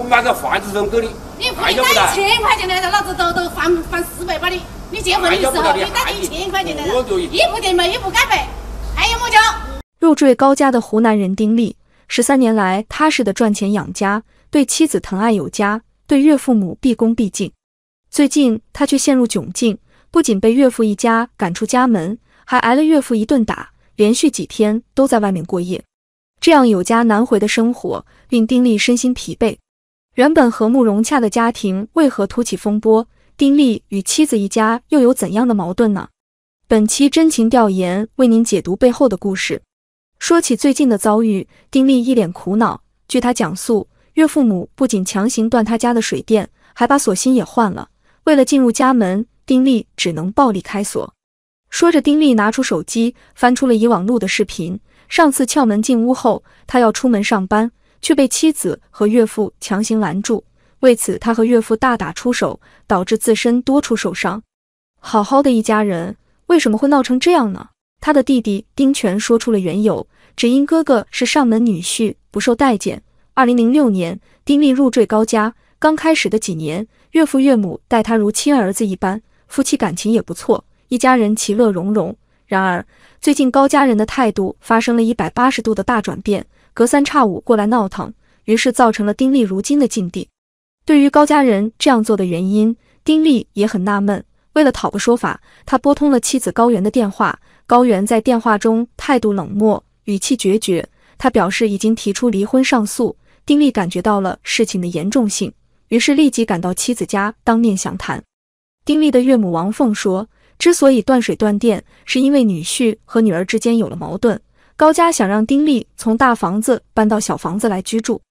我买个房子都给你，你不你带一千块钱来了，老子都都翻翻四百把的。你结婚的时候你带一千块钱来了，一不点买，一不盖被，还有么叫？入赘高家的湖南人丁力，十三年来踏实的赚钱养家，对妻子疼爱有加，对岳父母毕恭毕敬。最近他却陷入窘境，不仅被岳父一家赶出家门，还挨了岳父一顿打，连续几天都在外面过夜。这样有家难回的生活，令丁力身心疲惫。原本和睦融洽的家庭为何突起风波？丁力与妻子一家又有怎样的矛盾呢？本期真情调研为您解读背后的故事。说起最近的遭遇，丁力一脸苦恼。据他讲述，岳父母不仅强行断他家的水电，还把锁芯也换了。为了进入家门，丁力只能暴力开锁。说着，丁力拿出手机，翻出了以往录的视频。上次撬门进屋后，他要出门上班。却被妻子和岳父强行拦住，为此他和岳父大打出手，导致自身多处受伤。好好的一家人，为什么会闹成这样呢？他的弟弟丁权说出了缘由，只因哥哥是上门女婿，不受待见。二零零六年，丁力入赘高家，刚开始的几年，岳父岳母待他如亲儿子一般，夫妻感情也不错，一家人其乐融融。然而，最近高家人的态度发生了一百八十度的大转变。隔三差五过来闹腾，于是造成了丁力如今的境地。对于高家人这样做的原因，丁力也很纳闷。为了讨个说法，他拨通了妻子高原的电话。高原在电话中态度冷漠，语气决绝，他表示已经提出离婚上诉。丁力感觉到了事情的严重性，于是立即赶到妻子家当面详谈。丁力的岳母王凤说，之所以断水断电，是因为女婿和女儿之间有了矛盾。高家想让丁力从大房子搬到小房子来居住，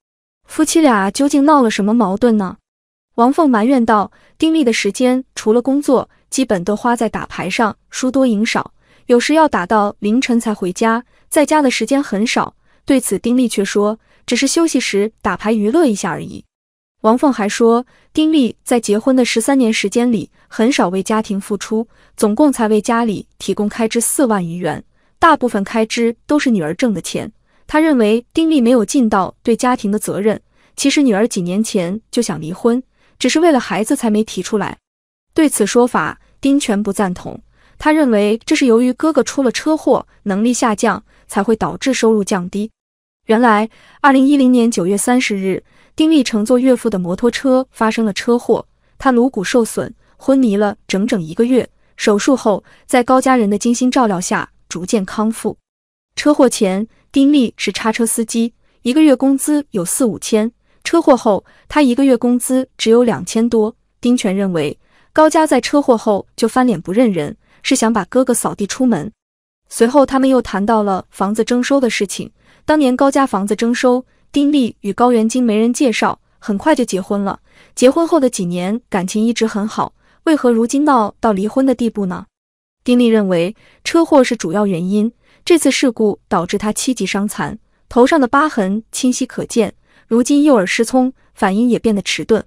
夫妻俩究竟闹了什么矛盾呢？王凤埋怨道：“丁力的时间除了工作，基本都花在打牌上，输多赢少，有时要打到凌晨才回家，在家的时间很少。”对此，丁力却说：“只是休息时打牌娱乐一下而已。”王凤还说：“丁力在结婚的十三年时间里，很少为家庭付出，总共才为家里提供开支四万余元。”大部分开支都是女儿挣的钱。他认为丁力没有尽到对家庭的责任。其实女儿几年前就想离婚，只是为了孩子才没提出来。对此说法，丁全不赞同。他认为这是由于哥哥出了车祸，能力下降才会导致收入降低。原来，二零一零年九月三十日，丁力乘坐岳父的摩托车发生了车祸，他颅骨受损，昏迷了整整一个月。手术后，在高家人的精心照料下。逐渐康复。车祸前，丁力是叉车司机，一个月工资有四五千。车祸后，他一个月工资只有两千多。丁权认为，高家在车祸后就翻脸不认人，是想把哥哥扫地出门。随后，他们又谈到了房子征收的事情。当年高家房子征收，丁力与高元金媒人介绍，很快就结婚了。结婚后的几年，感情一直很好，为何如今闹到离婚的地步呢？丁力认为车祸是主要原因，这次事故导致他七级伤残，头上的疤痕清晰可见，如今右耳失聪，反应也变得迟钝。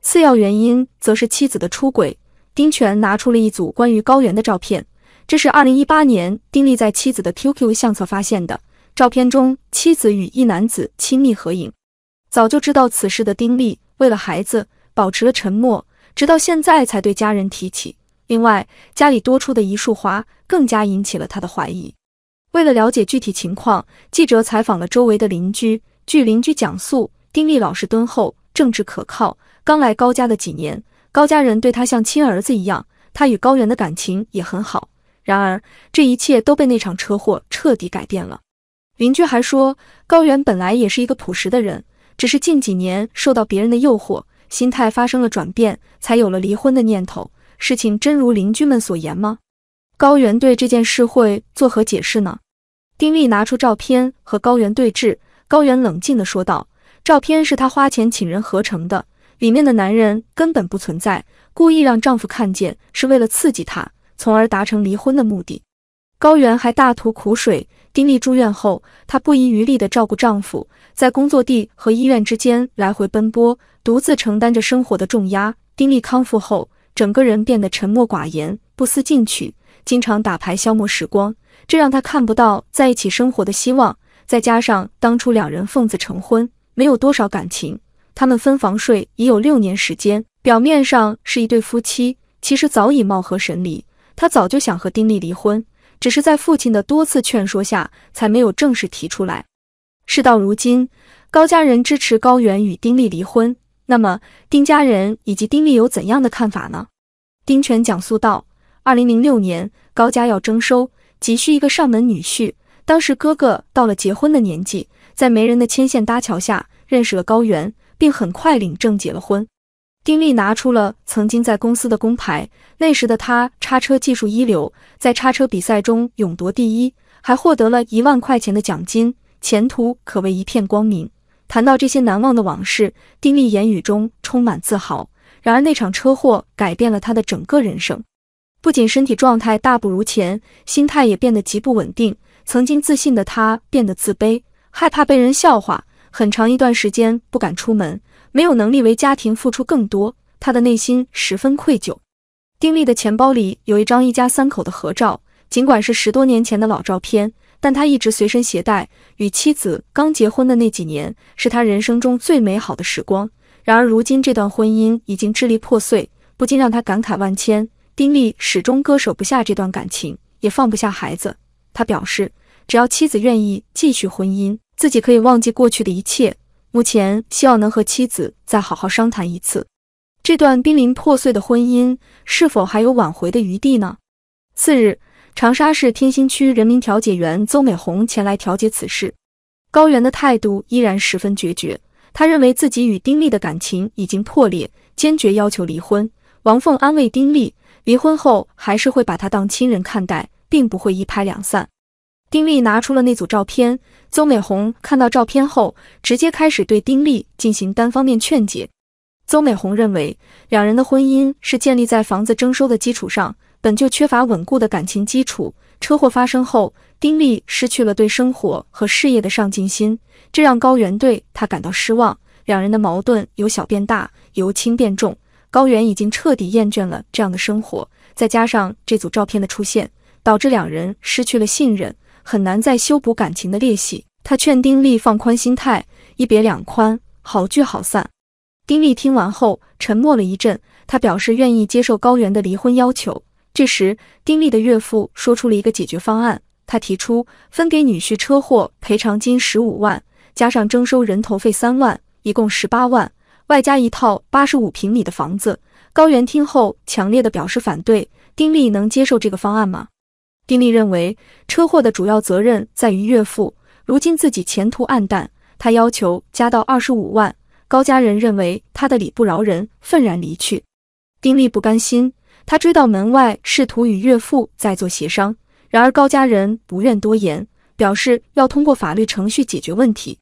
次要原因则是妻子的出轨。丁权拿出了一组关于高原的照片，这是二零一八年丁力在妻子的 QQ 相册发现的。照片中，妻子与一男子亲密合影。早就知道此事的丁力，为了孩子，保持了沉默，直到现在才对家人提起。另外，家里多出的一束花，更加引起了他的怀疑。为了了解具体情况，记者采访了周围的邻居。据邻居讲述，丁力老实敦厚，正直可靠。刚来高家的几年，高家人对他像亲儿子一样，他与高原的感情也很好。然而，这一切都被那场车祸彻底改变了。邻居还说，高原本来也是一个朴实的人，只是近几年受到别人的诱惑，心态发生了转变，才有了离婚的念头。事情真如邻居们所言吗？高原对这件事会作何解释呢？丁力拿出照片和高原对峙，高原冷静地说道：“照片是他花钱请人合成的，里面的男人根本不存在，故意让丈夫看见是为了刺激他，从而达成离婚的目的。”高原还大吐苦水。丁力住院后，他不遗余力地照顾丈夫，在工作地和医院之间来回奔波，独自承担着生活的重压。丁力康复后。整个人变得沉默寡言，不思进取，经常打牌消磨时光，这让他看不到在一起生活的希望。再加上当初两人奉子成婚，没有多少感情，他们分房睡已有六年时间，表面上是一对夫妻，其实早已貌合神离。他早就想和丁力离婚，只是在父亲的多次劝说下，才没有正式提出来。事到如今，高家人支持高远与丁力离婚。那么丁家人以及丁力有怎样的看法呢？丁权讲述道：二零零六年高家要征收，急需一个上门女婿。当时哥哥到了结婚的年纪，在媒人的牵线搭桥下，认识了高原，并很快领证结了婚。丁力拿出了曾经在公司的工牌，那时的他叉车技术一流，在叉车比赛中勇夺第一，还获得了一万块钱的奖金，前途可谓一片光明。谈到这些难忘的往事，丁力言语中充满自豪。然而那场车祸改变了他的整个人生，不仅身体状态大不如前，心态也变得极不稳定。曾经自信的他变得自卑，害怕被人笑话，很长一段时间不敢出门，没有能力为家庭付出更多，他的内心十分愧疚。丁力的钱包里有一张一家三口的合照，尽管是十多年前的老照片。但他一直随身携带。与妻子刚结婚的那几年，是他人生中最美好的时光。然而，如今这段婚姻已经支离破碎，不禁让他感慨万千。丁力始终割舍不下这段感情，也放不下孩子。他表示，只要妻子愿意继续婚姻，自己可以忘记过去的一切。目前，希望能和妻子再好好商谈一次。这段濒临破碎的婚姻，是否还有挽回的余地呢？次日。长沙市天心区人民调解员邹美红前来调解此事，高原的态度依然十分决绝，他认为自己与丁力的感情已经破裂，坚决要求离婚。王凤安慰丁力，离婚后还是会把他当亲人看待，并不会一拍两散。丁力拿出了那组照片，邹美红看到照片后，直接开始对丁力进行单方面劝解。邹美红认为，两人的婚姻是建立在房子征收的基础上。本就缺乏稳固的感情基础，车祸发生后，丁力失去了对生活和事业的上进心，这让高原对他感到失望。两人的矛盾由小变大，由轻变重，高原已经彻底厌倦了这样的生活。再加上这组照片的出现，导致两人失去了信任，很难再修补感情的裂隙。他劝丁力放宽心态，一别两宽，好聚好散。丁力听完后沉默了一阵，他表示愿意接受高原的离婚要求。这时，丁力的岳父说出了一个解决方案。他提出分给女婿车祸赔偿金十五万，加上征收人头费三万，一共十八万，外加一套八十五平米的房子。高原听后强烈的表示反对。丁力能接受这个方案吗？丁力认为车祸的主要责任在于岳父，如今自己前途暗淡，他要求加到二十五万。高家人认为他的理不饶人，愤然离去。丁力不甘心。他追到门外，试图与岳父再做协商，然而高家人不愿多言，表示要通过法律程序解决问题。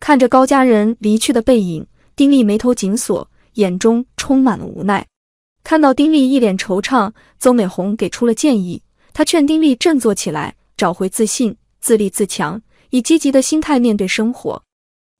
看着高家人离去的背影，丁力眉头紧锁，眼中充满了无奈。看到丁力一脸惆怅，邹美红给出了建议，他劝丁力振作起来，找回自信，自立自强，以积极的心态面对生活。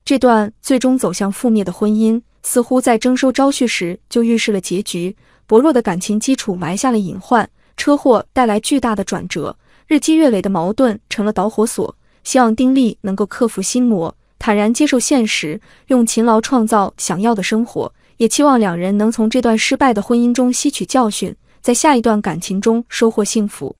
这段最终走向覆灭的婚姻，似乎在征收招婿时就预示了结局。薄弱的感情基础埋下了隐患，车祸带来巨大的转折，日积月累的矛盾成了导火索。希望丁力能够克服心魔，坦然接受现实，用勤劳创造想要的生活。也期望两人能从这段失败的婚姻中吸取教训，在下一段感情中收获幸福。